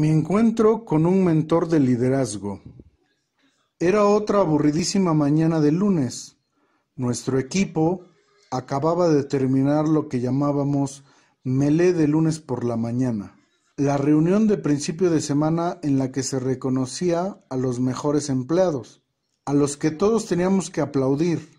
Mi encuentro con un mentor de liderazgo. Era otra aburridísima mañana de lunes. Nuestro equipo acababa de terminar lo que llamábamos melé de lunes por la mañana, la reunión de principio de semana en la que se reconocía a los mejores empleados, a los que todos teníamos que aplaudir.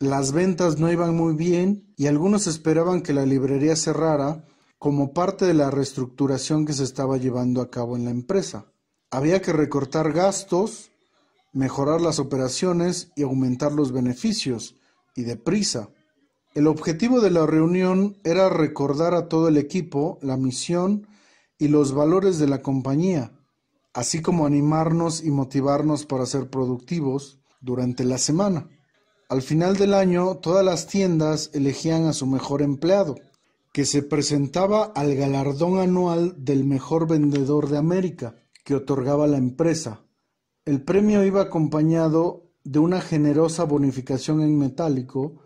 Las ventas no iban muy bien y algunos esperaban que la librería cerrara como parte de la reestructuración que se estaba llevando a cabo en la empresa. Había que recortar gastos, mejorar las operaciones y aumentar los beneficios, y deprisa. El objetivo de la reunión era recordar a todo el equipo la misión y los valores de la compañía, así como animarnos y motivarnos para ser productivos durante la semana. Al final del año, todas las tiendas elegían a su mejor empleado que se presentaba al galardón anual del mejor vendedor de América que otorgaba la empresa. El premio iba acompañado de una generosa bonificación en metálico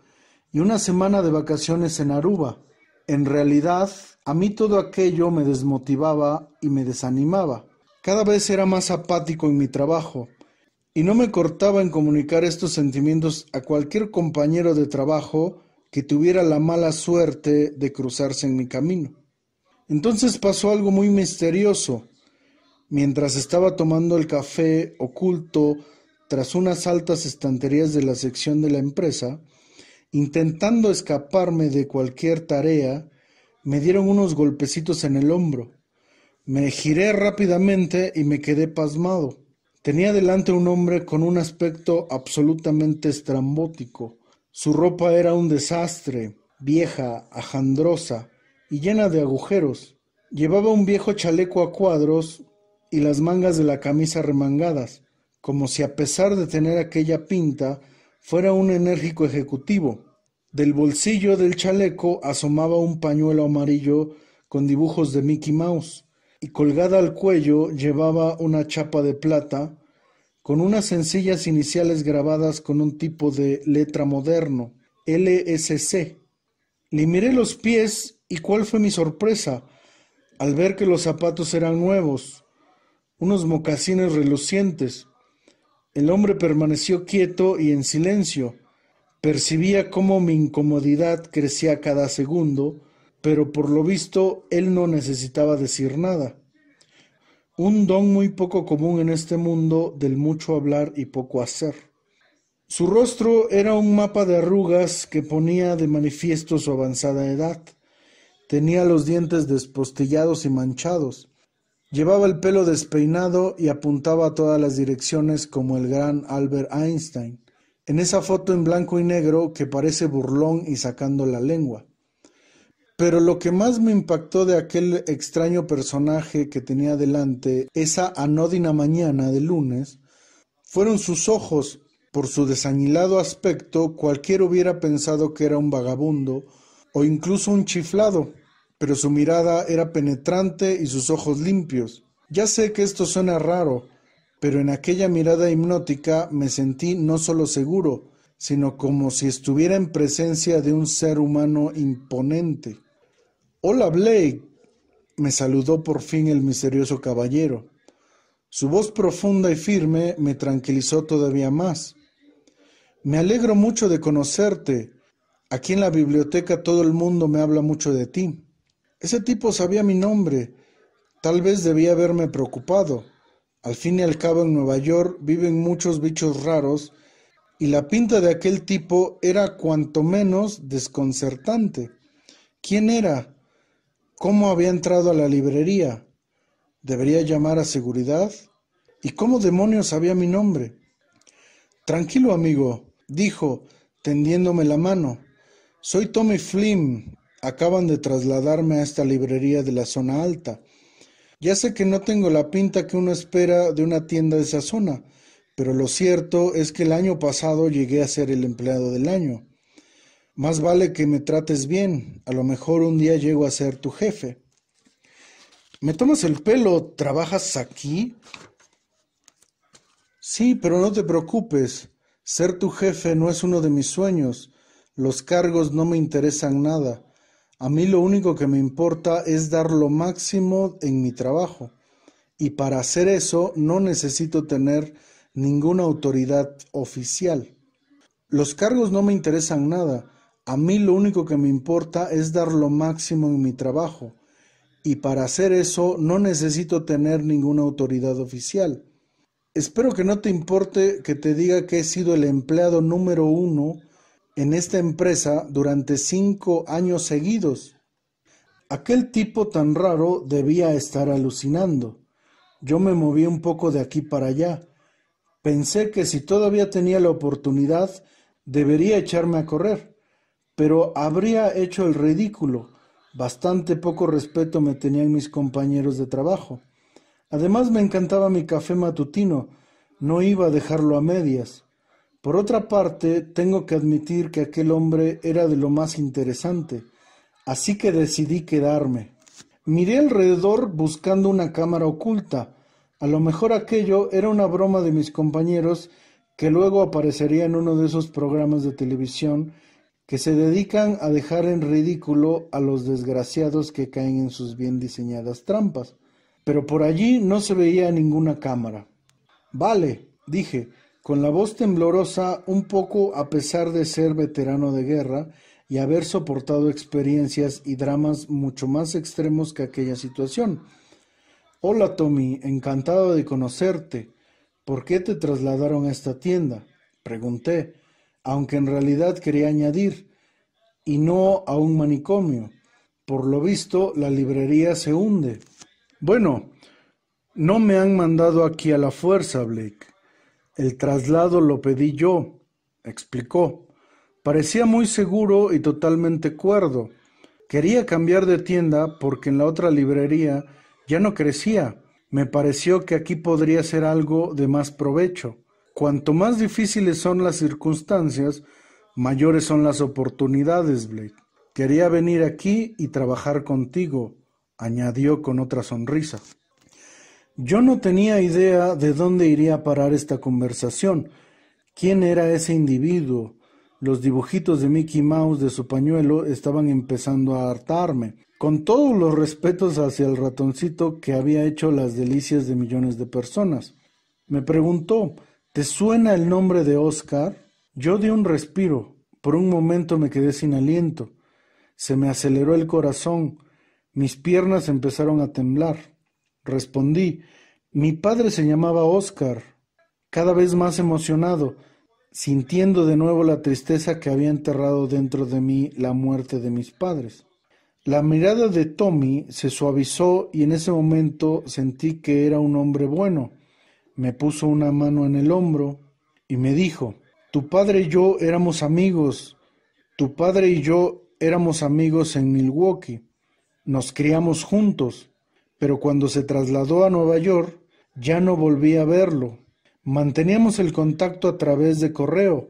y una semana de vacaciones en Aruba. En realidad, a mí todo aquello me desmotivaba y me desanimaba. Cada vez era más apático en mi trabajo y no me cortaba en comunicar estos sentimientos a cualquier compañero de trabajo que tuviera la mala suerte de cruzarse en mi camino. Entonces pasó algo muy misterioso. Mientras estaba tomando el café oculto tras unas altas estanterías de la sección de la empresa, intentando escaparme de cualquier tarea, me dieron unos golpecitos en el hombro. Me giré rápidamente y me quedé pasmado. Tenía delante un hombre con un aspecto absolutamente estrambótico, su ropa era un desastre, vieja, ajandrosa y llena de agujeros. Llevaba un viejo chaleco a cuadros y las mangas de la camisa remangadas, como si a pesar de tener aquella pinta fuera un enérgico ejecutivo. Del bolsillo del chaleco asomaba un pañuelo amarillo con dibujos de Mickey Mouse, y colgada al cuello llevaba una chapa de plata con unas sencillas iniciales grabadas con un tipo de letra moderno, LSC. Le miré los pies y cuál fue mi sorpresa al ver que los zapatos eran nuevos, unos mocasines relucientes. El hombre permaneció quieto y en silencio. Percibía cómo mi incomodidad crecía cada segundo, pero por lo visto él no necesitaba decir nada un don muy poco común en este mundo del mucho hablar y poco hacer. Su rostro era un mapa de arrugas que ponía de manifiesto su avanzada edad. Tenía los dientes despostillados y manchados. Llevaba el pelo despeinado y apuntaba a todas las direcciones como el gran Albert Einstein, en esa foto en blanco y negro que parece burlón y sacando la lengua. Pero lo que más me impactó de aquel extraño personaje que tenía delante esa anódina mañana de lunes fueron sus ojos. Por su desañilado aspecto, cualquiera hubiera pensado que era un vagabundo o incluso un chiflado, pero su mirada era penetrante y sus ojos limpios. Ya sé que esto suena raro, pero en aquella mirada hipnótica me sentí no solo seguro, sino como si estuviera en presencia de un ser humano imponente. Hola Blake, me saludó por fin el misterioso caballero. Su voz profunda y firme me tranquilizó todavía más. Me alegro mucho de conocerte. Aquí en la biblioteca todo el mundo me habla mucho de ti. Ese tipo sabía mi nombre. Tal vez debía haberme preocupado. Al fin y al cabo en Nueva York viven muchos bichos raros y la pinta de aquel tipo era cuanto menos desconcertante. ¿Quién era? ¿Cómo había entrado a la librería? ¿Debería llamar a seguridad? ¿Y cómo demonios sabía mi nombre? Tranquilo, amigo, dijo, tendiéndome la mano. Soy Tommy Flynn. Acaban de trasladarme a esta librería de la zona alta. Ya sé que no tengo la pinta que uno espera de una tienda de esa zona, pero lo cierto es que el año pasado llegué a ser el empleado del año. Más vale que me trates bien, a lo mejor un día llego a ser tu jefe. ¿Me tomas el pelo? ¿Trabajas aquí? Sí, pero no te preocupes, ser tu jefe no es uno de mis sueños, los cargos no me interesan nada. A mí lo único que me importa es dar lo máximo en mi trabajo. Y para hacer eso no necesito tener ninguna autoridad oficial. Los cargos no me interesan nada. A mí lo único que me importa es dar lo máximo en mi trabajo, y para hacer eso no necesito tener ninguna autoridad oficial. Espero que no te importe que te diga que he sido el empleado número uno en esta empresa durante cinco años seguidos. Aquel tipo tan raro debía estar alucinando. Yo me moví un poco de aquí para allá. Pensé que si todavía tenía la oportunidad, debería echarme a correr pero habría hecho el ridículo. Bastante poco respeto me tenían mis compañeros de trabajo. Además me encantaba mi café matutino, no iba a dejarlo a medias. Por otra parte, tengo que admitir que aquel hombre era de lo más interesante, así que decidí quedarme. Miré alrededor buscando una cámara oculta. A lo mejor aquello era una broma de mis compañeros que luego aparecería en uno de esos programas de televisión que se dedican a dejar en ridículo a los desgraciados que caen en sus bien diseñadas trampas. Pero por allí no se veía ninguna cámara. Vale, dije, con la voz temblorosa, un poco a pesar de ser veterano de guerra y haber soportado experiencias y dramas mucho más extremos que aquella situación. Hola Tommy, encantado de conocerte. ¿Por qué te trasladaron a esta tienda? Pregunté aunque en realidad quería añadir, y no a un manicomio. Por lo visto, la librería se hunde. Bueno, no me han mandado aquí a la fuerza, Blake. El traslado lo pedí yo, explicó. Parecía muy seguro y totalmente cuerdo. Quería cambiar de tienda porque en la otra librería ya no crecía. Me pareció que aquí podría ser algo de más provecho. Cuanto más difíciles son las circunstancias, mayores son las oportunidades, Blake. Quería venir aquí y trabajar contigo, añadió con otra sonrisa. Yo no tenía idea de dónde iría a parar esta conversación, quién era ese individuo. Los dibujitos de Mickey Mouse de su pañuelo estaban empezando a hartarme, con todos los respetos hacia el ratoncito que había hecho las delicias de millones de personas. Me preguntó, ¿Te suena el nombre de Oscar? Yo di un respiro. Por un momento me quedé sin aliento. Se me aceleró el corazón. Mis piernas empezaron a temblar. Respondí, mi padre se llamaba Oscar. Cada vez más emocionado, sintiendo de nuevo la tristeza que había enterrado dentro de mí la muerte de mis padres. La mirada de Tommy se suavizó y en ese momento sentí que era un hombre bueno me puso una mano en el hombro y me dijo, tu padre y yo éramos amigos, tu padre y yo éramos amigos en Milwaukee, nos criamos juntos, pero cuando se trasladó a Nueva York ya no volví a verlo. Manteníamos el contacto a través de correo,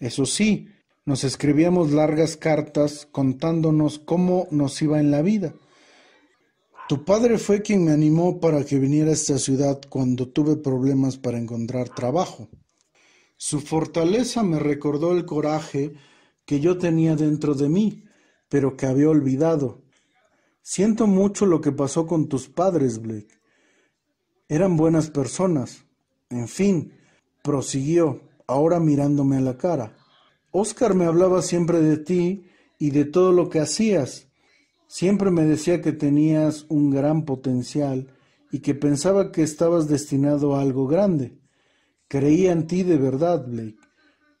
eso sí, nos escribíamos largas cartas contándonos cómo nos iba en la vida. Tu padre fue quien me animó para que viniera a esta ciudad cuando tuve problemas para encontrar trabajo. Su fortaleza me recordó el coraje que yo tenía dentro de mí, pero que había olvidado. Siento mucho lo que pasó con tus padres, Blake. Eran buenas personas. En fin, prosiguió, ahora mirándome a la cara. Oscar me hablaba siempre de ti y de todo lo que hacías Siempre me decía que tenías un gran potencial y que pensaba que estabas destinado a algo grande. Creía en ti de verdad, Blake,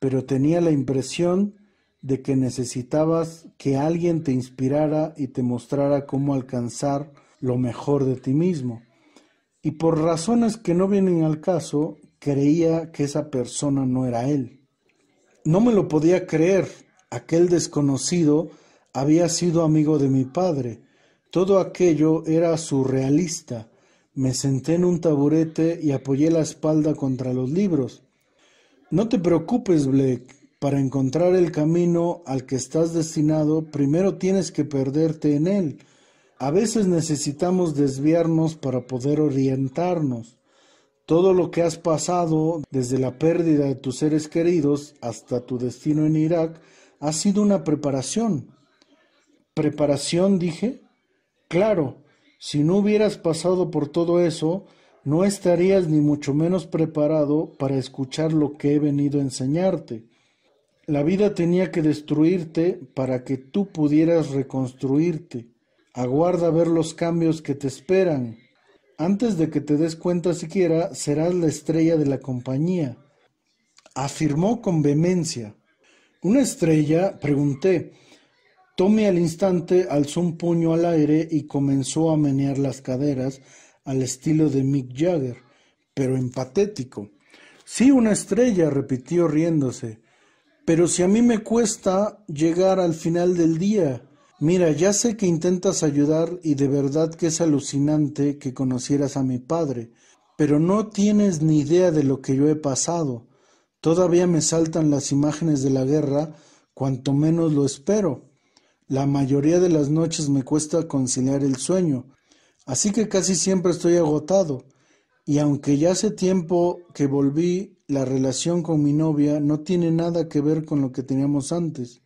pero tenía la impresión de que necesitabas que alguien te inspirara y te mostrara cómo alcanzar lo mejor de ti mismo. Y por razones que no vienen al caso, creía que esa persona no era él. No me lo podía creer. Aquel desconocido había sido amigo de mi padre. Todo aquello era surrealista. Me senté en un taburete y apoyé la espalda contra los libros. No te preocupes, Blake. Para encontrar el camino al que estás destinado, primero tienes que perderte en él. A veces necesitamos desviarnos para poder orientarnos. Todo lo que has pasado, desde la pérdida de tus seres queridos hasta tu destino en Irak, ha sido una preparación preparación, dije. Claro, si no hubieras pasado por todo eso, no estarías ni mucho menos preparado para escuchar lo que he venido a enseñarte. La vida tenía que destruirte para que tú pudieras reconstruirte. Aguarda ver los cambios que te esperan. Antes de que te des cuenta siquiera, serás la estrella de la compañía. Afirmó con vehemencia. ¿Una estrella? Pregunté. Tommy al instante alzó un puño al aire y comenzó a menear las caderas al estilo de Mick Jagger, pero empatético. Sí, una estrella, repitió riéndose. Pero si a mí me cuesta llegar al final del día. Mira, ya sé que intentas ayudar y de verdad que es alucinante que conocieras a mi padre, pero no tienes ni idea de lo que yo he pasado. Todavía me saltan las imágenes de la guerra, cuanto menos lo espero. La mayoría de las noches me cuesta conciliar el sueño, así que casi siempre estoy agotado. Y aunque ya hace tiempo que volví, la relación con mi novia no tiene nada que ver con lo que teníamos antes.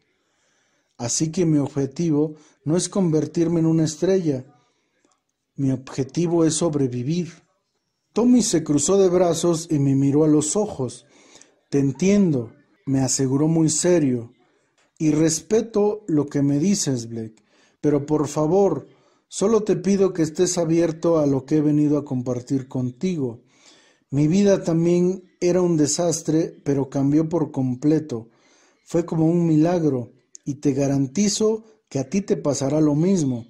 Así que mi objetivo no es convertirme en una estrella, mi objetivo es sobrevivir. Tommy se cruzó de brazos y me miró a los ojos. Te entiendo, me aseguró muy serio y respeto lo que me dices, Blake, pero por favor, solo te pido que estés abierto a lo que he venido a compartir contigo. Mi vida también era un desastre, pero cambió por completo. Fue como un milagro, y te garantizo que a ti te pasará lo mismo.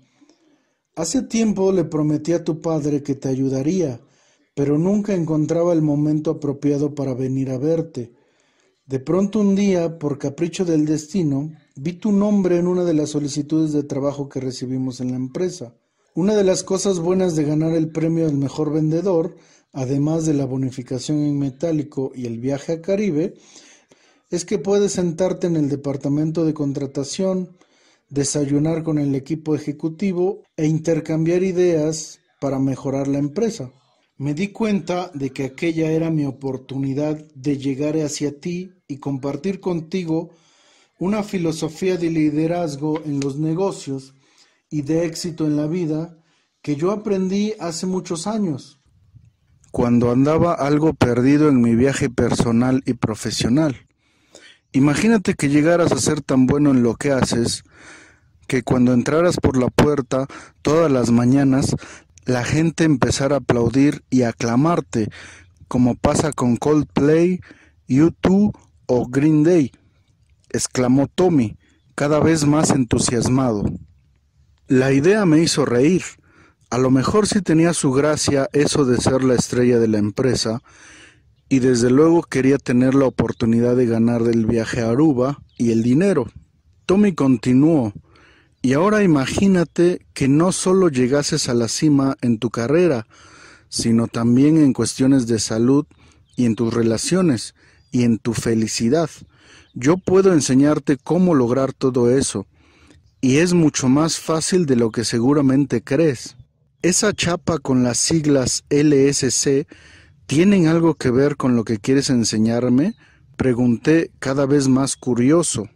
Hace tiempo le prometí a tu padre que te ayudaría, pero nunca encontraba el momento apropiado para venir a verte. De pronto un día, por capricho del destino, vi tu nombre en una de las solicitudes de trabajo que recibimos en la empresa. Una de las cosas buenas de ganar el premio del mejor vendedor, además de la bonificación en metálico y el viaje a Caribe, es que puedes sentarte en el departamento de contratación, desayunar con el equipo ejecutivo e intercambiar ideas para mejorar la empresa. Me di cuenta de que aquella era mi oportunidad de llegar hacia ti y compartir contigo una filosofía de liderazgo en los negocios y de éxito en la vida que yo aprendí hace muchos años, cuando andaba algo perdido en mi viaje personal y profesional. Imagínate que llegaras a ser tan bueno en lo que haces, que cuando entraras por la puerta todas las mañanas la gente empezar a aplaudir y aclamarte, como pasa con Coldplay, U2 o Green Day, exclamó Tommy, cada vez más entusiasmado. La idea me hizo reír. A lo mejor sí tenía su gracia eso de ser la estrella de la empresa, y desde luego quería tener la oportunidad de ganar del viaje a Aruba y el dinero. Tommy continuó, y ahora imagínate que no solo llegases a la cima en tu carrera, sino también en cuestiones de salud y en tus relaciones y en tu felicidad. Yo puedo enseñarte cómo lograr todo eso, y es mucho más fácil de lo que seguramente crees. Esa chapa con las siglas LSC tienen algo que ver con lo que quieres enseñarme, pregunté cada vez más curioso.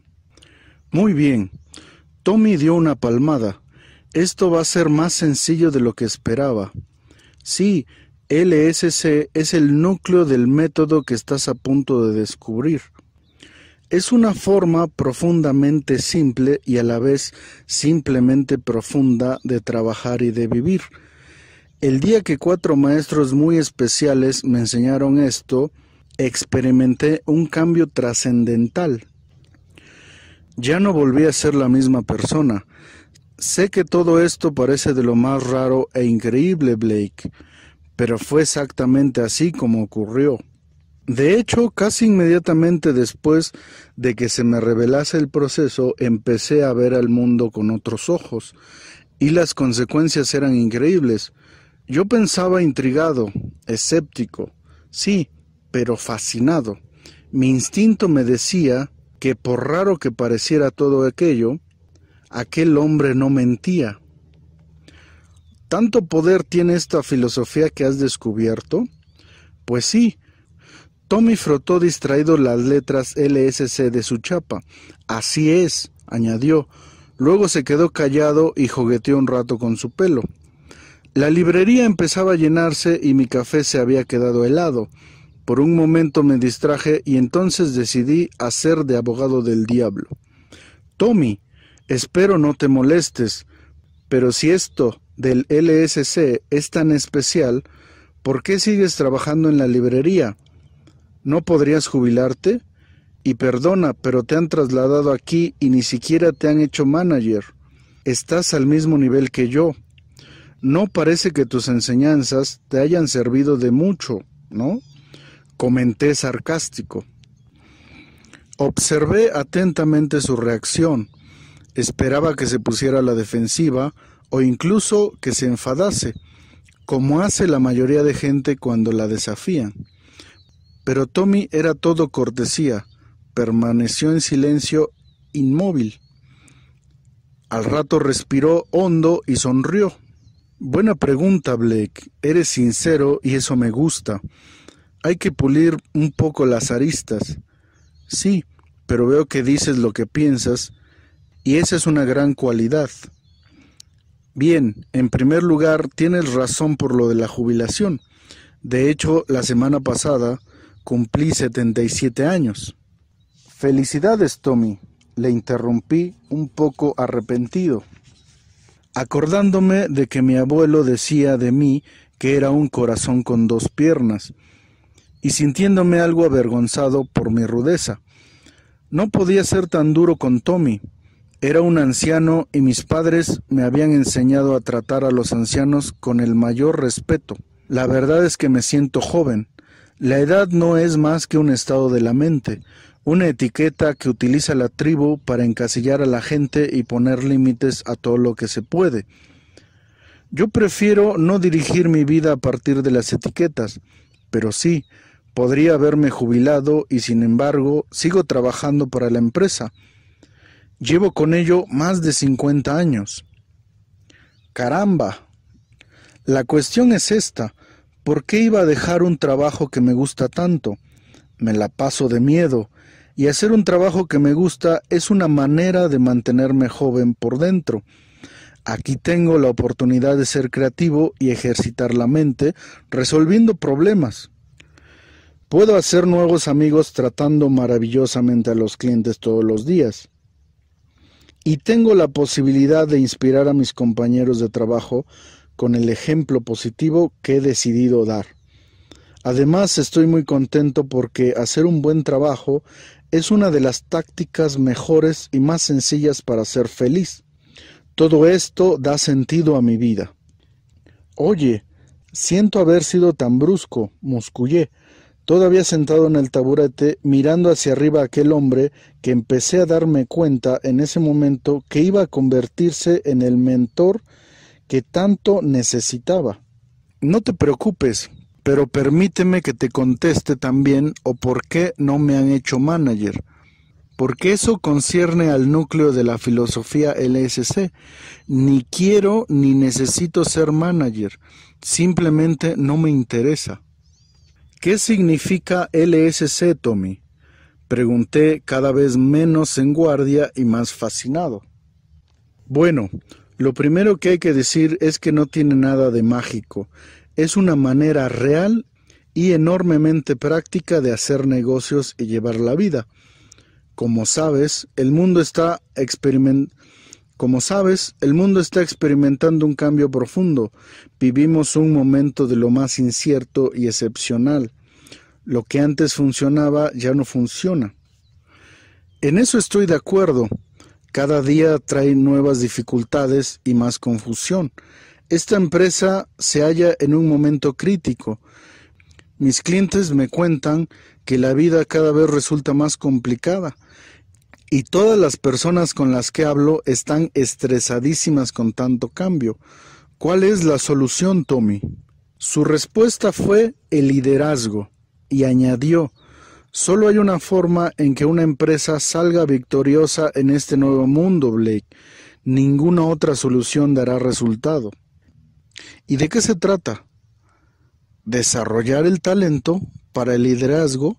Muy bien, Tommy dio una palmada. Esto va a ser más sencillo de lo que esperaba. Sí, LSC es el núcleo del método que estás a punto de descubrir. Es una forma profundamente simple y a la vez simplemente profunda de trabajar y de vivir. El día que cuatro maestros muy especiales me enseñaron esto, experimenté un cambio trascendental. Ya no volví a ser la misma persona. Sé que todo esto parece de lo más raro e increíble, Blake, pero fue exactamente así como ocurrió. De hecho, casi inmediatamente después de que se me revelase el proceso, empecé a ver al mundo con otros ojos, y las consecuencias eran increíbles. Yo pensaba intrigado, escéptico, sí, pero fascinado. Mi instinto me decía que por raro que pareciera todo aquello, aquel hombre no mentía. ¿Tanto poder tiene esta filosofía que has descubierto? Pues sí. Tommy frotó distraído las letras LSC de su chapa. Así es, añadió. Luego se quedó callado y jugueteó un rato con su pelo. La librería empezaba a llenarse y mi café se había quedado helado. Por un momento me distraje y entonces decidí hacer de abogado del diablo. Tommy, espero no te molestes, pero si esto del LSC es tan especial, ¿por qué sigues trabajando en la librería? ¿No podrías jubilarte? Y perdona, pero te han trasladado aquí y ni siquiera te han hecho manager. Estás al mismo nivel que yo. No parece que tus enseñanzas te hayan servido de mucho, ¿no? comenté sarcástico. Observé atentamente su reacción. Esperaba que se pusiera a la defensiva o incluso que se enfadase, como hace la mayoría de gente cuando la desafían. Pero Tommy era todo cortesía, permaneció en silencio inmóvil. Al rato respiró hondo y sonrió. Buena pregunta, Blake. Eres sincero y eso me gusta. Hay que pulir un poco las aristas. Sí, pero veo que dices lo que piensas y esa es una gran cualidad. Bien, en primer lugar, tienes razón por lo de la jubilación. De hecho, la semana pasada cumplí 77 años. Felicidades, Tommy, le interrumpí un poco arrepentido, acordándome de que mi abuelo decía de mí que era un corazón con dos piernas, y sintiéndome algo avergonzado por mi rudeza. No podía ser tan duro con Tommy. Era un anciano y mis padres me habían enseñado a tratar a los ancianos con el mayor respeto. La verdad es que me siento joven. La edad no es más que un estado de la mente, una etiqueta que utiliza la tribu para encasillar a la gente y poner límites a todo lo que se puede. Yo prefiero no dirigir mi vida a partir de las etiquetas, pero sí Podría haberme jubilado y sin embargo sigo trabajando para la empresa. Llevo con ello más de 50 años. Caramba. La cuestión es esta. ¿Por qué iba a dejar un trabajo que me gusta tanto? Me la paso de miedo. Y hacer un trabajo que me gusta es una manera de mantenerme joven por dentro. Aquí tengo la oportunidad de ser creativo y ejercitar la mente resolviendo problemas. Puedo hacer nuevos amigos tratando maravillosamente a los clientes todos los días. Y tengo la posibilidad de inspirar a mis compañeros de trabajo con el ejemplo positivo que he decidido dar. Además, estoy muy contento porque hacer un buen trabajo es una de las tácticas mejores y más sencillas para ser feliz. Todo esto da sentido a mi vida. Oye, siento haber sido tan brusco, muscullé, Todavía sentado en el taburete, mirando hacia arriba a aquel hombre, que empecé a darme cuenta en ese momento que iba a convertirse en el mentor que tanto necesitaba. No te preocupes, pero permíteme que te conteste también o por qué no me han hecho manager. Porque eso concierne al núcleo de la filosofía LSC. Ni quiero ni necesito ser manager. Simplemente no me interesa. ¿Qué significa LSC, Tommy? Pregunté cada vez menos en guardia y más fascinado. Bueno, lo primero que hay que decir es que no tiene nada de mágico. Es una manera real y enormemente práctica de hacer negocios y llevar la vida. Como sabes, el mundo está experimentando como sabes, el mundo está experimentando un cambio profundo. Vivimos un momento de lo más incierto y excepcional. Lo que antes funcionaba ya no funciona. En eso estoy de acuerdo. Cada día trae nuevas dificultades y más confusión. Esta empresa se halla en un momento crítico. Mis clientes me cuentan que la vida cada vez resulta más complicada y todas las personas con las que hablo están estresadísimas con tanto cambio. ¿Cuál es la solución, Tommy? Su respuesta fue el liderazgo y añadió, solo hay una forma en que una empresa salga victoriosa en este nuevo mundo, Blake. Ninguna otra solución dará resultado. ¿Y de qué se trata? Desarrollar el talento para el liderazgo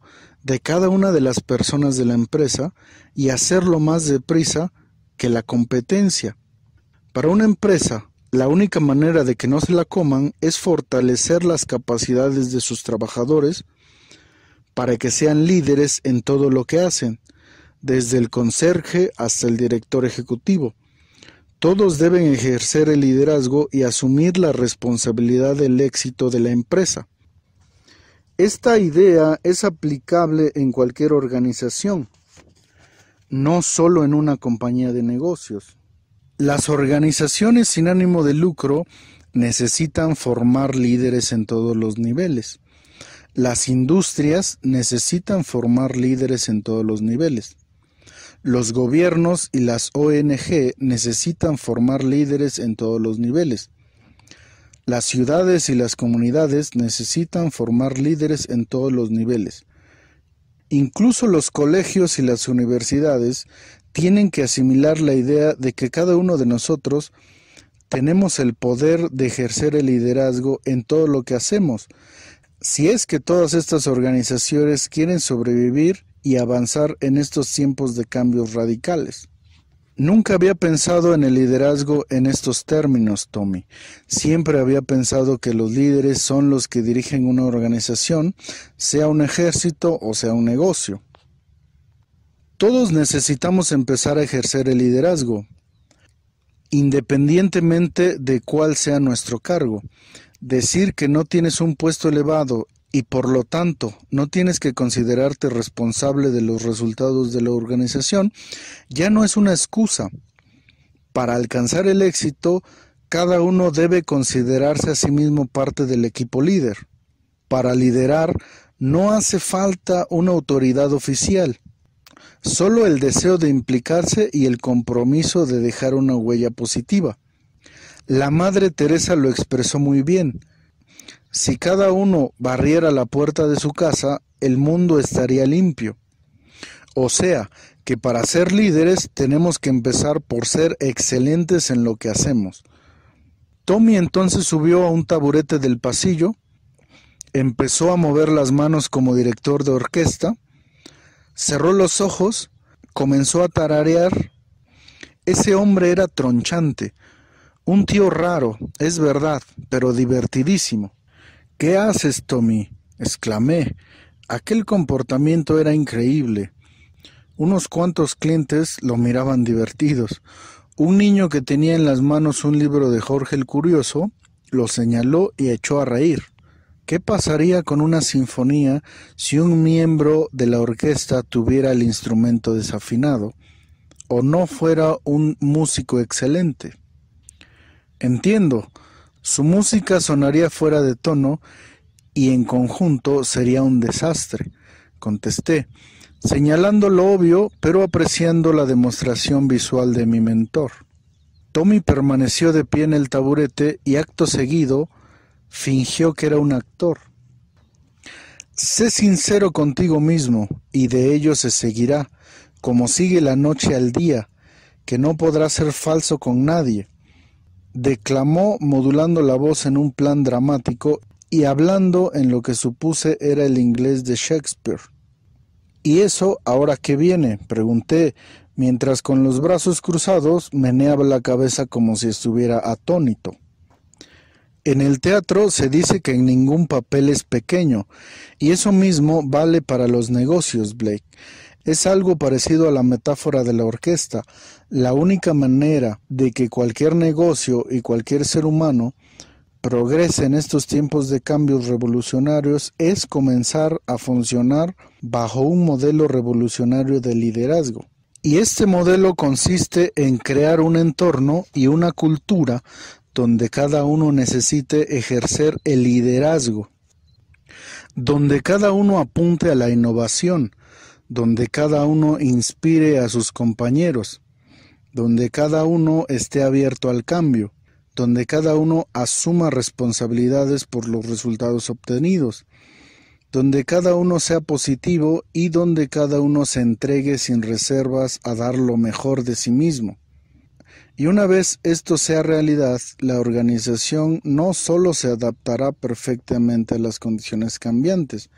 de cada una de las personas de la empresa y hacerlo más deprisa que la competencia. Para una empresa, la única manera de que no se la coman es fortalecer las capacidades de sus trabajadores para que sean líderes en todo lo que hacen, desde el conserje hasta el director ejecutivo. Todos deben ejercer el liderazgo y asumir la responsabilidad del éxito de la empresa. Esta idea es aplicable en cualquier organización, no solo en una compañía de negocios. Las organizaciones sin ánimo de lucro necesitan formar líderes en todos los niveles. Las industrias necesitan formar líderes en todos los niveles. Los gobiernos y las ONG necesitan formar líderes en todos los niveles. Las ciudades y las comunidades necesitan formar líderes en todos los niveles. Incluso los colegios y las universidades tienen que asimilar la idea de que cada uno de nosotros tenemos el poder de ejercer el liderazgo en todo lo que hacemos. Si es que todas estas organizaciones quieren sobrevivir y avanzar en estos tiempos de cambios radicales. Nunca había pensado en el liderazgo en estos términos, Tommy. Siempre había pensado que los líderes son los que dirigen una organización, sea un ejército o sea un negocio. Todos necesitamos empezar a ejercer el liderazgo, independientemente de cuál sea nuestro cargo. Decir que no tienes un puesto elevado y por lo tanto no tienes que considerarte responsable de los resultados de la organización, ya no es una excusa. Para alcanzar el éxito, cada uno debe considerarse a sí mismo parte del equipo líder. Para liderar, no hace falta una autoridad oficial, solo el deseo de implicarse y el compromiso de dejar una huella positiva. La Madre Teresa lo expresó muy bien. Si cada uno barriera la puerta de su casa, el mundo estaría limpio. O sea, que para ser líderes tenemos que empezar por ser excelentes en lo que hacemos. Tommy entonces subió a un taburete del pasillo, empezó a mover las manos como director de orquesta, cerró los ojos, comenzó a tararear. Ese hombre era tronchante, un tío raro, es verdad, pero divertidísimo. ¿Qué haces, Tommy? exclamé. Aquel comportamiento era increíble. Unos cuantos clientes lo miraban divertidos. Un niño que tenía en las manos un libro de Jorge el Curioso lo señaló y echó a reír. ¿Qué pasaría con una sinfonía si un miembro de la orquesta tuviera el instrumento desafinado o no fuera un músico excelente? Entiendo, su música sonaría fuera de tono y en conjunto sería un desastre, contesté, señalando lo obvio, pero apreciando la demostración visual de mi mentor. Tommy permaneció de pie en el taburete y acto seguido fingió que era un actor. Sé sincero contigo mismo y de ello se seguirá, como sigue la noche al día, que no podrá ser falso con nadie. Declamó modulando la voz en un plan dramático y hablando en lo que supuse era el inglés de Shakespeare. ¿Y eso ahora qué viene? pregunté, mientras con los brazos cruzados meneaba la cabeza como si estuviera atónito. En el teatro se dice que en ningún papel es pequeño, y eso mismo vale para los negocios, Blake. Es algo parecido a la metáfora de la orquesta. La única manera de que cualquier negocio y cualquier ser humano progrese en estos tiempos de cambios revolucionarios es comenzar a funcionar bajo un modelo revolucionario de liderazgo. Y este modelo consiste en crear un entorno y una cultura donde cada uno necesite ejercer el liderazgo, donde cada uno apunte a la innovación, donde cada uno inspire a sus compañeros, donde cada uno esté abierto al cambio, donde cada uno asuma responsabilidades por los resultados obtenidos, donde cada uno sea positivo y donde cada uno se entregue sin reservas a dar lo mejor de sí mismo. Y una vez esto sea realidad, la organización no solo se adaptará perfectamente a las condiciones cambiantes,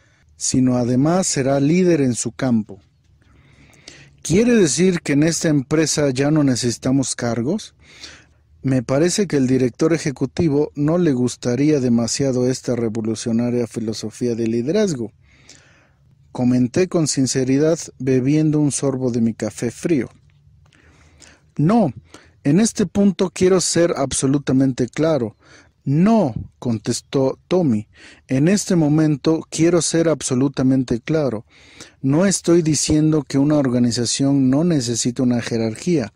sino además será líder en su campo. ¿Quiere decir que en esta empresa ya no necesitamos cargos? Me parece que el director ejecutivo no le gustaría demasiado esta revolucionaria filosofía de liderazgo. Comenté con sinceridad bebiendo un sorbo de mi café frío. No, en este punto quiero ser absolutamente claro. No, contestó Tommy. En este momento quiero ser absolutamente claro. No estoy diciendo que una organización no necesita una jerarquía.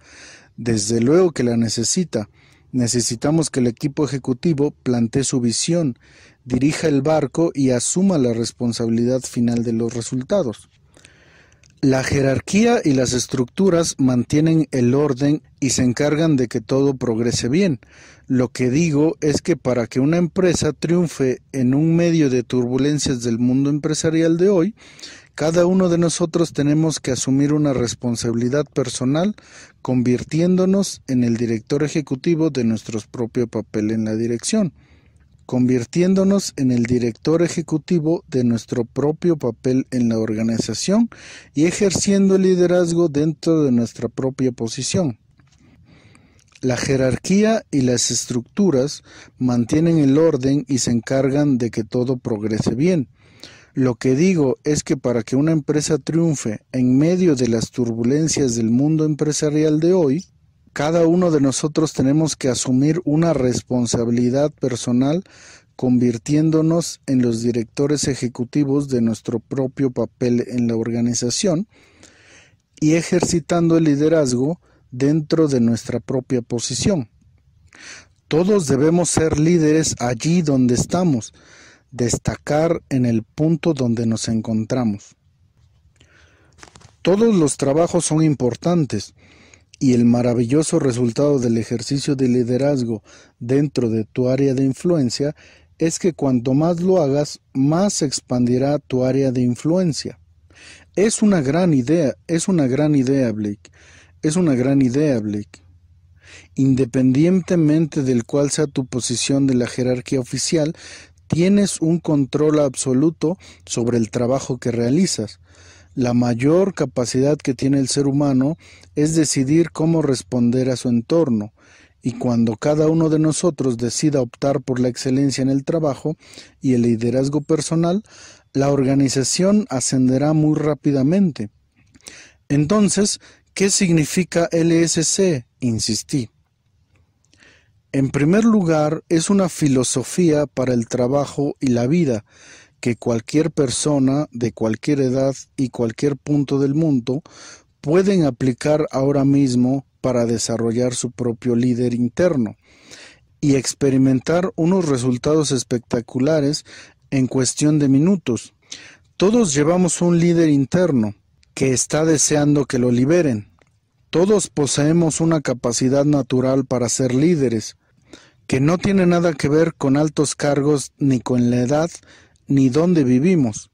Desde luego que la necesita. Necesitamos que el equipo ejecutivo plantee su visión, dirija el barco y asuma la responsabilidad final de los resultados. La jerarquía y las estructuras mantienen el orden y se encargan de que todo progrese bien. Lo que digo es que para que una empresa triunfe en un medio de turbulencias del mundo empresarial de hoy, cada uno de nosotros tenemos que asumir una responsabilidad personal convirtiéndonos en el director ejecutivo de nuestro propio papel en la dirección convirtiéndonos en el director ejecutivo de nuestro propio papel en la organización y ejerciendo el liderazgo dentro de nuestra propia posición. La jerarquía y las estructuras mantienen el orden y se encargan de que todo progrese bien. Lo que digo es que para que una empresa triunfe en medio de las turbulencias del mundo empresarial de hoy, cada uno de nosotros tenemos que asumir una responsabilidad personal convirtiéndonos en los directores ejecutivos de nuestro propio papel en la organización y ejercitando el liderazgo dentro de nuestra propia posición. Todos debemos ser líderes allí donde estamos, destacar en el punto donde nos encontramos. Todos los trabajos son importantes, y el maravilloso resultado del ejercicio de liderazgo dentro de tu área de influencia es que cuanto más lo hagas, más se expandirá tu área de influencia. Es una gran idea, es una gran idea, Blake. Es una gran idea, Blake. Independientemente del cual sea tu posición de la jerarquía oficial, tienes un control absoluto sobre el trabajo que realizas. La mayor capacidad que tiene el ser humano es decidir cómo responder a su entorno, y cuando cada uno de nosotros decida optar por la excelencia en el trabajo y el liderazgo personal, la organización ascenderá muy rápidamente. Entonces, ¿qué significa LSC? Insistí. En primer lugar, es una filosofía para el trabajo y la vida, que cualquier persona de cualquier edad y cualquier punto del mundo pueden aplicar ahora mismo para desarrollar su propio líder interno y experimentar unos resultados espectaculares en cuestión de minutos. Todos llevamos un líder interno que está deseando que lo liberen. Todos poseemos una capacidad natural para ser líderes, que no tiene nada que ver con altos cargos ni con la edad ni dónde vivimos.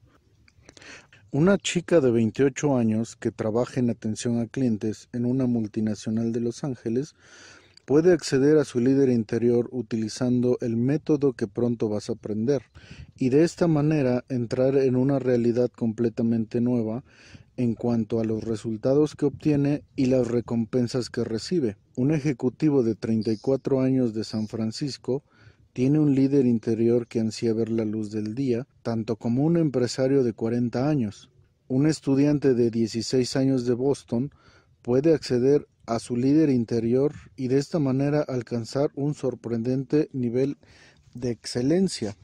Una chica de 28 años que trabaja en atención a clientes en una multinacional de Los Ángeles puede acceder a su líder interior utilizando el método que pronto vas a aprender y de esta manera entrar en una realidad completamente nueva en cuanto a los resultados que obtiene y las recompensas que recibe. Un ejecutivo de 34 años de San Francisco tiene un líder interior que ansía ver la luz del día, tanto como un empresario de 40 años. Un estudiante de 16 años de Boston puede acceder a su líder interior y de esta manera alcanzar un sorprendente nivel de excelencia.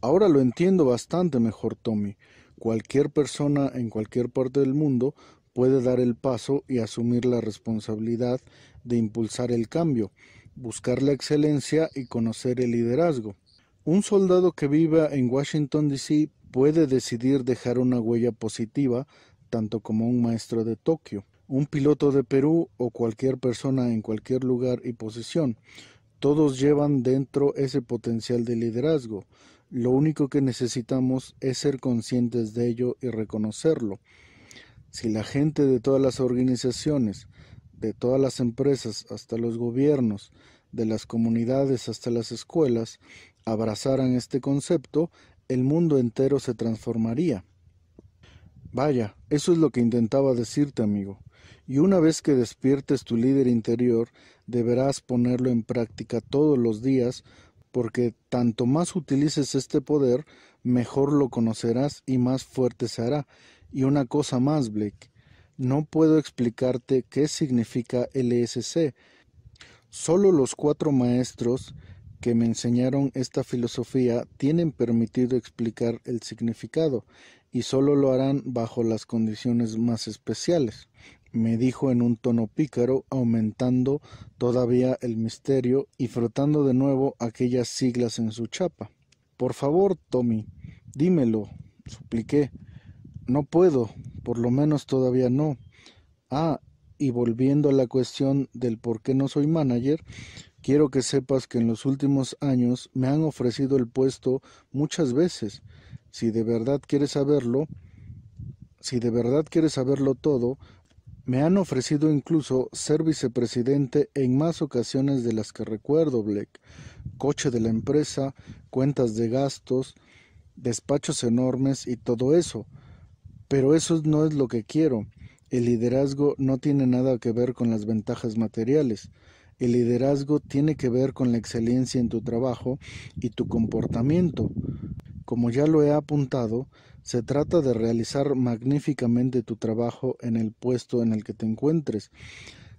Ahora lo entiendo bastante mejor, Tommy. Cualquier persona en cualquier parte del mundo puede dar el paso y asumir la responsabilidad de impulsar el cambio buscar la excelencia y conocer el liderazgo. Un soldado que viva en Washington, D.C. puede decidir dejar una huella positiva, tanto como un maestro de Tokio, un piloto de Perú o cualquier persona en cualquier lugar y posición. Todos llevan dentro ese potencial de liderazgo. Lo único que necesitamos es ser conscientes de ello y reconocerlo. Si la gente de todas las organizaciones de todas las empresas hasta los gobiernos, de las comunidades hasta las escuelas, abrazaran este concepto, el mundo entero se transformaría. Vaya, eso es lo que intentaba decirte, amigo. Y una vez que despiertes tu líder interior, deberás ponerlo en práctica todos los días, porque tanto más utilices este poder, mejor lo conocerás y más fuerte se hará. Y una cosa más, Blake, no puedo explicarte qué significa LSC. Solo los cuatro maestros que me enseñaron esta filosofía tienen permitido explicar el significado y solo lo harán bajo las condiciones más especiales, me dijo en un tono pícaro, aumentando todavía el misterio y frotando de nuevo aquellas siglas en su chapa. Por favor, Tommy, dímelo, supliqué. No puedo, por lo menos todavía no. Ah, y volviendo a la cuestión del por qué no soy manager, quiero que sepas que en los últimos años me han ofrecido el puesto muchas veces. Si de verdad quieres saberlo, si de verdad quieres saberlo todo, me han ofrecido incluso ser vicepresidente en más ocasiones de las que recuerdo, Black... Coche de la empresa, cuentas de gastos, despachos enormes y todo eso. Pero eso no es lo que quiero. El liderazgo no tiene nada que ver con las ventajas materiales. El liderazgo tiene que ver con la excelencia en tu trabajo y tu comportamiento. Como ya lo he apuntado, se trata de realizar magníficamente tu trabajo en el puesto en el que te encuentres.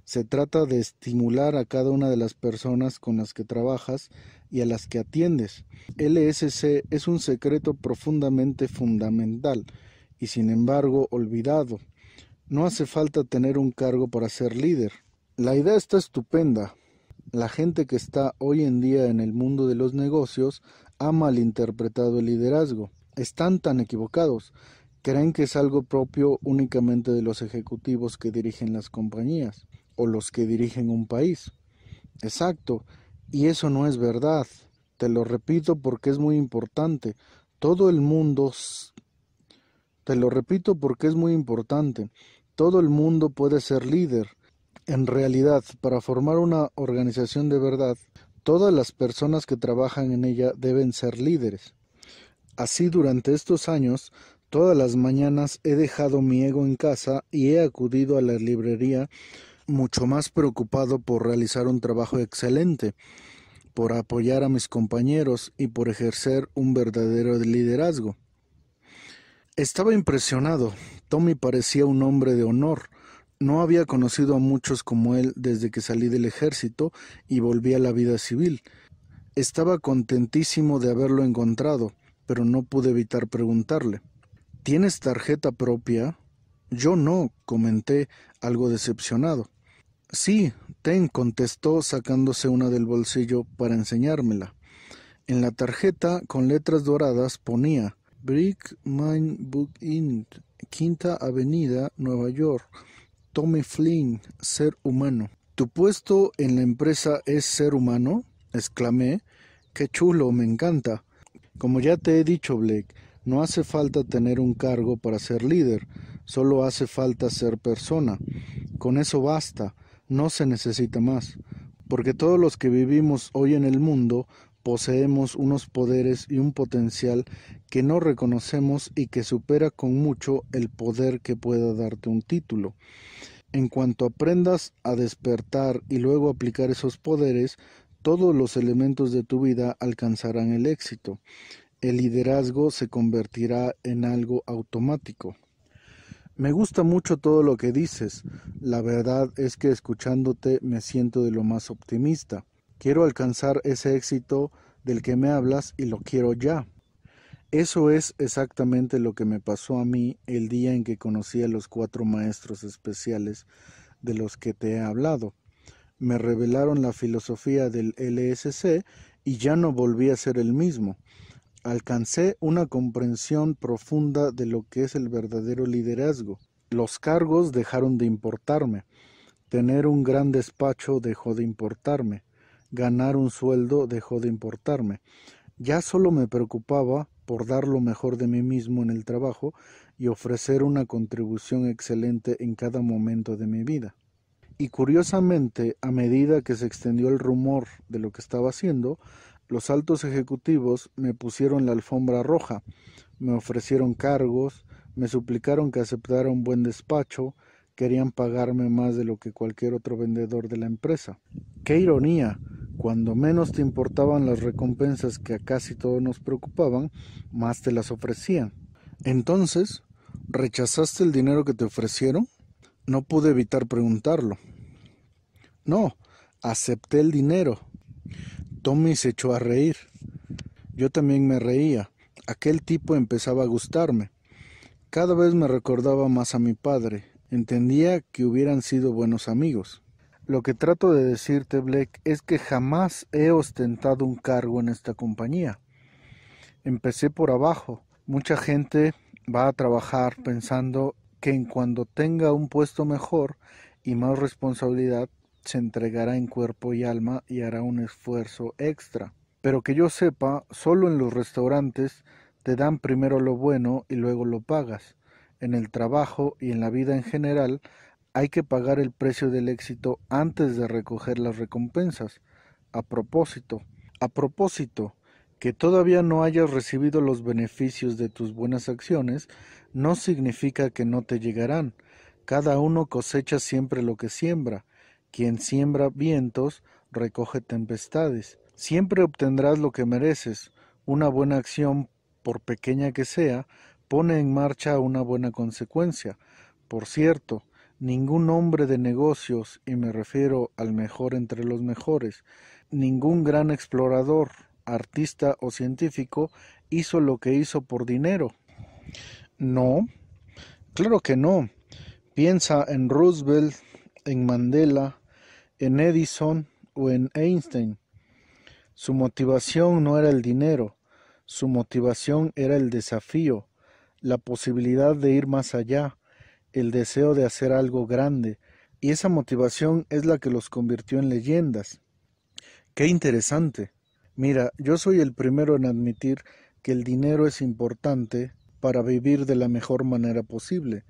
Se trata de estimular a cada una de las personas con las que trabajas y a las que atiendes. LSC es un secreto profundamente fundamental y sin embargo olvidado. No hace falta tener un cargo para ser líder. La idea está estupenda. La gente que está hoy en día en el mundo de los negocios ha malinterpretado el liderazgo. Están tan equivocados. Creen que es algo propio únicamente de los ejecutivos que dirigen las compañías o los que dirigen un país. Exacto. Y eso no es verdad. Te lo repito porque es muy importante. Todo el mundo te lo repito porque es muy importante. Todo el mundo puede ser líder. En realidad, para formar una organización de verdad, todas las personas que trabajan en ella deben ser líderes. Así durante estos años, todas las mañanas he dejado mi ego en casa y he acudido a la librería mucho más preocupado por realizar un trabajo excelente, por apoyar a mis compañeros y por ejercer un verdadero liderazgo. Estaba impresionado. Tommy parecía un hombre de honor. No había conocido a muchos como él desde que salí del ejército y volví a la vida civil. Estaba contentísimo de haberlo encontrado, pero no pude evitar preguntarle. ¿Tienes tarjeta propia? Yo no, comenté, algo decepcionado. Sí, ten, contestó, sacándose una del bolsillo para enseñármela. En la tarjeta, con letras doradas, ponía Mine Book Inn, Quinta Avenida, Nueva York. Tommy Flynn, ser humano. ¿Tu puesto en la empresa es ser humano? exclamé. Qué chulo, me encanta. Como ya te he dicho, Blake, no hace falta tener un cargo para ser líder, solo hace falta ser persona. Con eso basta, no se necesita más, porque todos los que vivimos hoy en el mundo poseemos unos poderes y un potencial que no reconocemos y que supera con mucho el poder que pueda darte un título. En cuanto aprendas a despertar y luego aplicar esos poderes, todos los elementos de tu vida alcanzarán el éxito. El liderazgo se convertirá en algo automático. Me gusta mucho todo lo que dices. La verdad es que escuchándote me siento de lo más optimista. Quiero alcanzar ese éxito del que me hablas y lo quiero ya. Eso es exactamente lo que me pasó a mí el día en que conocí a los cuatro maestros especiales de los que te he hablado. Me revelaron la filosofía del LSC y ya no volví a ser el mismo. Alcancé una comprensión profunda de lo que es el verdadero liderazgo. Los cargos dejaron de importarme. Tener un gran despacho dejó de importarme ganar un sueldo dejó de importarme. Ya solo me preocupaba por dar lo mejor de mí mismo en el trabajo y ofrecer una contribución excelente en cada momento de mi vida. Y curiosamente, a medida que se extendió el rumor de lo que estaba haciendo, los altos ejecutivos me pusieron la alfombra roja, me ofrecieron cargos, me suplicaron que aceptara un buen despacho, querían pagarme más de lo que cualquier otro vendedor de la empresa. ¡Qué ironía! Cuando menos te importaban las recompensas que a casi todos nos preocupaban, más te las ofrecían. Entonces, ¿rechazaste el dinero que te ofrecieron? No pude evitar preguntarlo. No, acepté el dinero. Tommy se echó a reír. Yo también me reía. Aquel tipo empezaba a gustarme. Cada vez me recordaba más a mi padre, Entendía que hubieran sido buenos amigos. Lo que trato de decirte, Black es que jamás he ostentado un cargo en esta compañía. Empecé por abajo. Mucha gente va a trabajar pensando que en cuando tenga un puesto mejor y más responsabilidad, se entregará en cuerpo y alma y hará un esfuerzo extra. Pero que yo sepa, solo en los restaurantes te dan primero lo bueno y luego lo pagas en el trabajo y en la vida en general, hay que pagar el precio del éxito antes de recoger las recompensas. A propósito, a propósito, que todavía no hayas recibido los beneficios de tus buenas acciones no significa que no te llegarán. Cada uno cosecha siempre lo que siembra. Quien siembra vientos, recoge tempestades. Siempre obtendrás lo que mereces. Una buena acción, por pequeña que sea, pone en marcha una buena consecuencia. Por cierto, ningún hombre de negocios, y me refiero al mejor entre los mejores, ningún gran explorador, artista o científico hizo lo que hizo por dinero. No, claro que no. Piensa en Roosevelt, en Mandela, en Edison o en Einstein. Su motivación no era el dinero, su motivación era el desafío, la posibilidad de ir más allá, el deseo de hacer algo grande, y esa motivación es la que los convirtió en leyendas. Qué interesante. Mira, yo soy el primero en admitir que el dinero es importante para vivir de la mejor manera posible.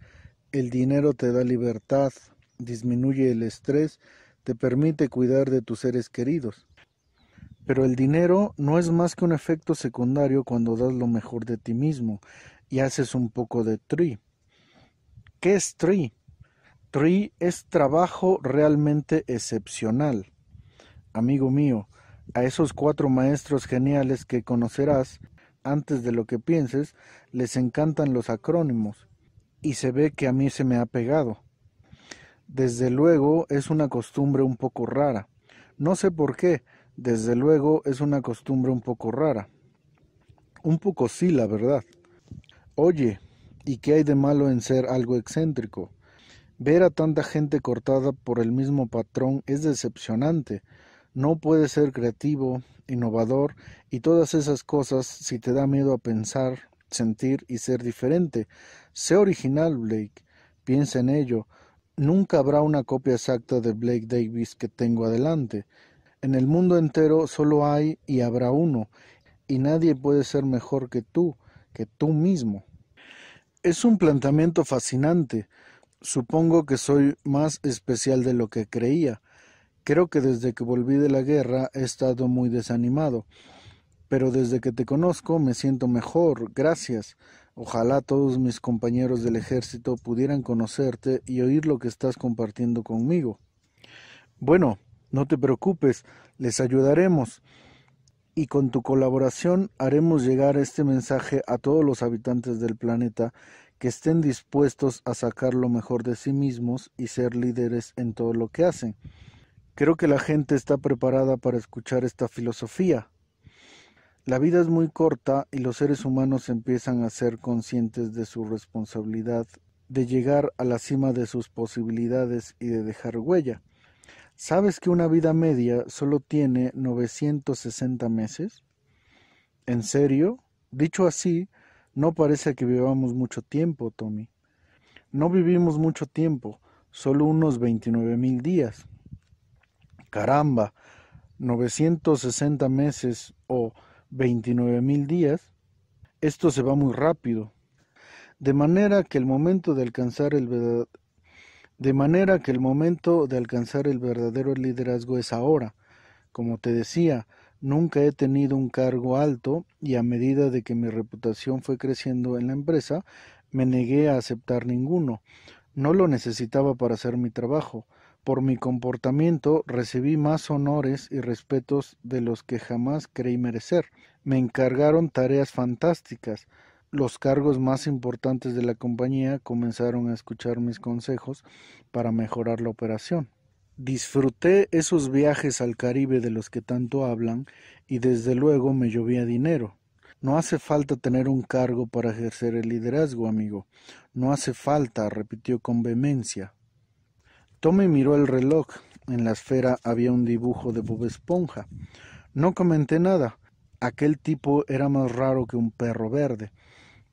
El dinero te da libertad, disminuye el estrés, te permite cuidar de tus seres queridos. Pero el dinero no es más que un efecto secundario cuando das lo mejor de ti mismo y haces un poco de tree. ¿Qué es tree? Tree es trabajo realmente excepcional. Amigo mío, a esos cuatro maestros geniales que conocerás, antes de lo que pienses, les encantan los acrónimos, y se ve que a mí se me ha pegado. Desde luego es una costumbre un poco rara. No sé por qué, desde luego es una costumbre un poco rara. Un poco sí, la verdad. Oye, ¿y qué hay de malo en ser algo excéntrico? Ver a tanta gente cortada por el mismo patrón es decepcionante. No puedes ser creativo, innovador y todas esas cosas si te da miedo a pensar, sentir y ser diferente. Sé original, Blake. Piensa en ello. Nunca habrá una copia exacta de Blake Davis que tengo adelante. En el mundo entero solo hay y habrá uno, y nadie puede ser mejor que tú tú mismo. Es un planteamiento fascinante. Supongo que soy más especial de lo que creía. Creo que desde que volví de la guerra he estado muy desanimado. Pero desde que te conozco me siento mejor, gracias. Ojalá todos mis compañeros del ejército pudieran conocerte y oír lo que estás compartiendo conmigo. Bueno, no te preocupes, les ayudaremos y con tu colaboración haremos llegar este mensaje a todos los habitantes del planeta que estén dispuestos a sacar lo mejor de sí mismos y ser líderes en todo lo que hacen. Creo que la gente está preparada para escuchar esta filosofía. La vida es muy corta y los seres humanos empiezan a ser conscientes de su responsabilidad de llegar a la cima de sus posibilidades y de dejar huella. ¿Sabes que una vida media solo tiene 960 meses? ¿En serio? Dicho así, no parece que vivamos mucho tiempo, Tommy. No vivimos mucho tiempo, solo unos 29 mil días. Caramba, 960 meses o 29 mil días. Esto se va muy rápido. De manera que el momento de alcanzar el, de manera que el momento de alcanzar el verdadero liderazgo es ahora. Como te decía, nunca he tenido un cargo alto y a medida de que mi reputación fue creciendo en la empresa, me negué a aceptar ninguno. No lo necesitaba para hacer mi trabajo. Por mi comportamiento recibí más honores y respetos de los que jamás creí merecer. Me encargaron tareas fantásticas, los cargos más importantes de la compañía comenzaron a escuchar mis consejos para mejorar la operación. Disfruté esos viajes al Caribe de los que tanto hablan y desde luego me llovía dinero. No hace falta tener un cargo para ejercer el liderazgo, amigo. No hace falta, repitió con vehemencia. Tommy miró el reloj. En la esfera había un dibujo de Bob Esponja. No comenté nada. Aquel tipo era más raro que un perro verde.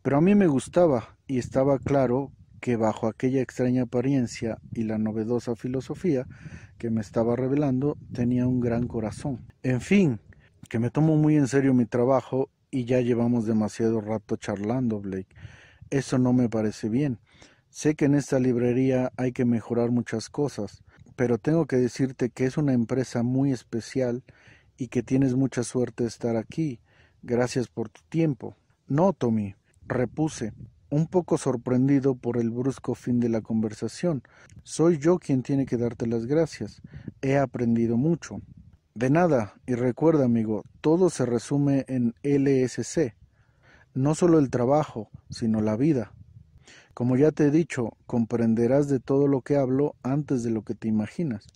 Pero a mí me gustaba y estaba claro que bajo aquella extraña apariencia y la novedosa filosofía que me estaba revelando tenía un gran corazón. En fin, que me tomo muy en serio mi trabajo y ya llevamos demasiado rato charlando, Blake. Eso no me parece bien. Sé que en esta librería hay que mejorar muchas cosas, pero tengo que decirte que es una empresa muy especial y que tienes mucha suerte de estar aquí. Gracias por tu tiempo. No, Tommy, repuse, un poco sorprendido por el brusco fin de la conversación. Soy yo quien tiene que darte las gracias. He aprendido mucho. De nada, y recuerda, amigo, todo se resume en LSC. No solo el trabajo, sino la vida. Como ya te he dicho, comprenderás de todo lo que hablo antes de lo que te imaginas.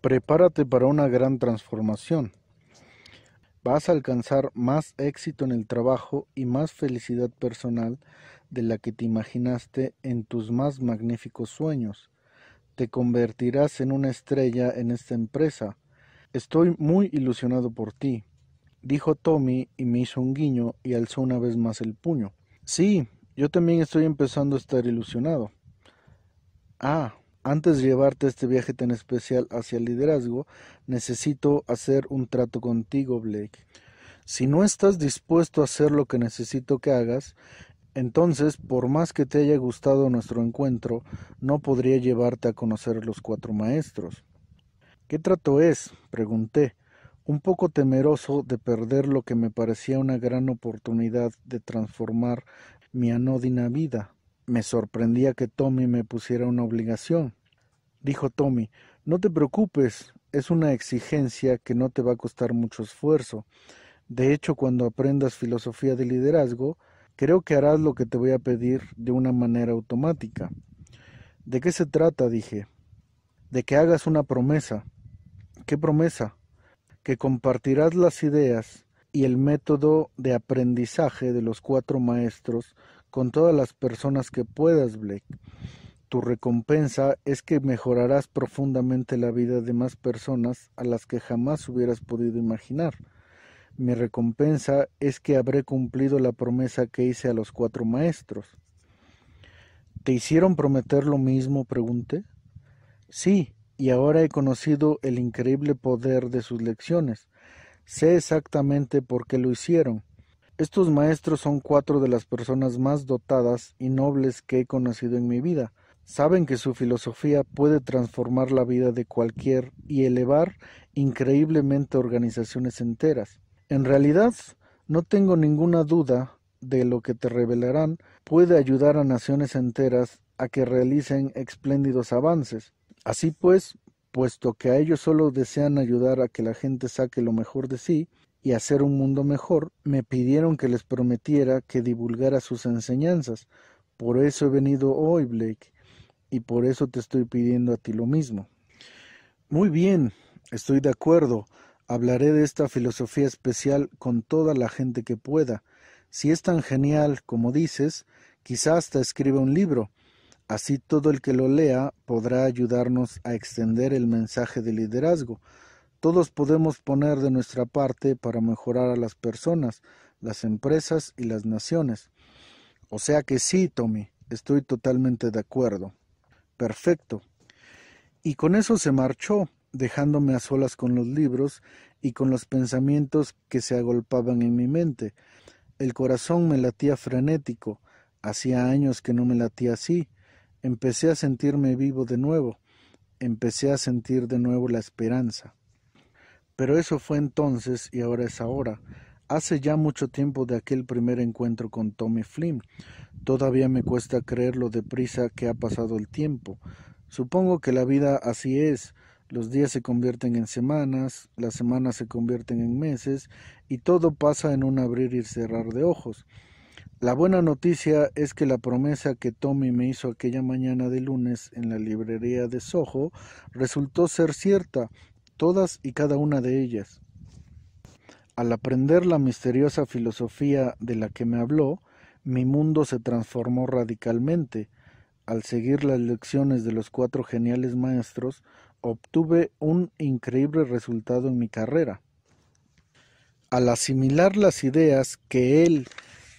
Prepárate para una gran transformación vas a alcanzar más éxito en el trabajo y más felicidad personal de la que te imaginaste en tus más magníficos sueños. Te convertirás en una estrella en esta empresa. Estoy muy ilusionado por ti, dijo Tommy y me hizo un guiño y alzó una vez más el puño. Sí, yo también estoy empezando a estar ilusionado. Ah, antes de llevarte este viaje tan especial hacia el liderazgo, necesito hacer un trato contigo, Blake. Si no estás dispuesto a hacer lo que necesito que hagas, entonces, por más que te haya gustado nuestro encuentro, no podría llevarte a conocer a los cuatro maestros. ¿Qué trato es? pregunté, un poco temeroso de perder lo que me parecía una gran oportunidad de transformar mi anódina vida. Me sorprendía que Tommy me pusiera una obligación. Dijo Tommy, no te preocupes, es una exigencia que no te va a costar mucho esfuerzo. De hecho, cuando aprendas filosofía de liderazgo, creo que harás lo que te voy a pedir de una manera automática. ¿De qué se trata? dije. De que hagas una promesa. ¿Qué promesa? Que compartirás las ideas y el método de aprendizaje de los cuatro maestros con todas las personas que puedas, Blake. Tu recompensa es que mejorarás profundamente la vida de más personas a las que jamás hubieras podido imaginar. Mi recompensa es que habré cumplido la promesa que hice a los cuatro maestros. ¿Te hicieron prometer lo mismo? pregunté. Sí, y ahora he conocido el increíble poder de sus lecciones. Sé exactamente por qué lo hicieron. Estos maestros son cuatro de las personas más dotadas y nobles que he conocido en mi vida. Saben que su filosofía puede transformar la vida de cualquier y elevar increíblemente organizaciones enteras. En realidad, no tengo ninguna duda de lo que te revelarán puede ayudar a naciones enteras a que realicen espléndidos avances. Así pues, puesto que a ellos solo desean ayudar a que la gente saque lo mejor de sí, y hacer un mundo mejor, me pidieron que les prometiera que divulgara sus enseñanzas. Por eso he venido hoy, Blake, y por eso te estoy pidiendo a ti lo mismo. Muy bien, estoy de acuerdo. Hablaré de esta filosofía especial con toda la gente que pueda. Si es tan genial como dices, quizás te escriba un libro. Así todo el que lo lea podrá ayudarnos a extender el mensaje de liderazgo todos podemos poner de nuestra parte para mejorar a las personas, las empresas y las naciones. O sea que sí, Tommy, estoy totalmente de acuerdo. Perfecto. Y con eso se marchó, dejándome a solas con los libros y con los pensamientos que se agolpaban en mi mente. El corazón me latía frenético, hacía años que no me latía así. Empecé a sentirme vivo de nuevo, empecé a sentir de nuevo la esperanza. Pero eso fue entonces y ahora es ahora. Hace ya mucho tiempo de aquel primer encuentro con Tommy Flynn. Todavía me cuesta creer lo deprisa que ha pasado el tiempo. Supongo que la vida así es. Los días se convierten en semanas, las semanas se convierten en meses y todo pasa en un abrir y cerrar de ojos. La buena noticia es que la promesa que Tommy me hizo aquella mañana de lunes en la librería de Soho resultó ser cierta todas y cada una de ellas. Al aprender la misteriosa filosofía de la que me habló, mi mundo se transformó radicalmente. Al seguir las lecciones de los cuatro geniales maestros, obtuve un increíble resultado en mi carrera. Al asimilar las ideas que él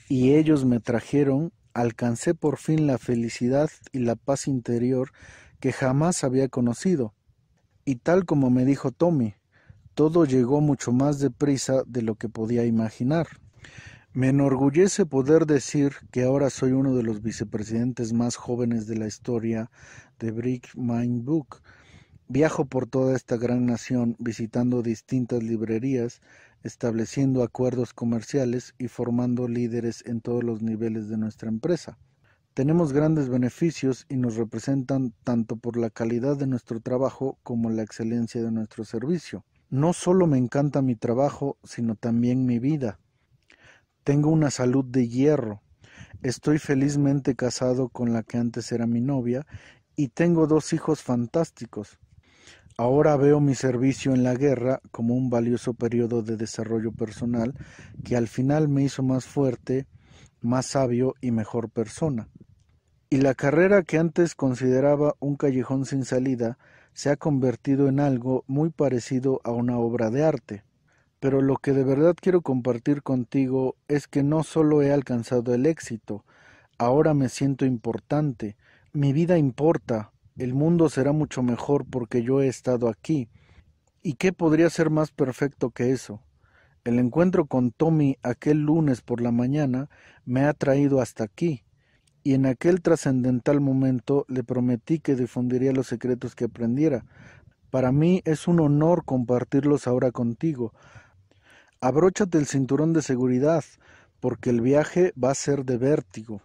y ellos me trajeron, alcancé por fin la felicidad y la paz interior que jamás había conocido. Y tal como me dijo Tommy, todo llegó mucho más deprisa de lo que podía imaginar. Me enorgullece poder decir que ahora soy uno de los vicepresidentes más jóvenes de la historia de Brick Mind Book. Viajo por toda esta gran nación visitando distintas librerías, estableciendo acuerdos comerciales y formando líderes en todos los niveles de nuestra empresa. Tenemos grandes beneficios y nos representan tanto por la calidad de nuestro trabajo como la excelencia de nuestro servicio. No solo me encanta mi trabajo, sino también mi vida. Tengo una salud de hierro. Estoy felizmente casado con la que antes era mi novia y tengo dos hijos fantásticos. Ahora veo mi servicio en la guerra como un valioso periodo de desarrollo personal que al final me hizo más fuerte, más sabio y mejor persona y la carrera que antes consideraba un callejón sin salida se ha convertido en algo muy parecido a una obra de arte. Pero lo que de verdad quiero compartir contigo es que no solo he alcanzado el éxito, ahora me siento importante, mi vida importa, el mundo será mucho mejor porque yo he estado aquí. ¿Y qué podría ser más perfecto que eso? El encuentro con Tommy aquel lunes por la mañana me ha traído hasta aquí, y en aquel trascendental momento le prometí que difundiría los secretos que aprendiera. Para mí es un honor compartirlos ahora contigo. Abróchate el cinturón de seguridad, porque el viaje va a ser de vértigo.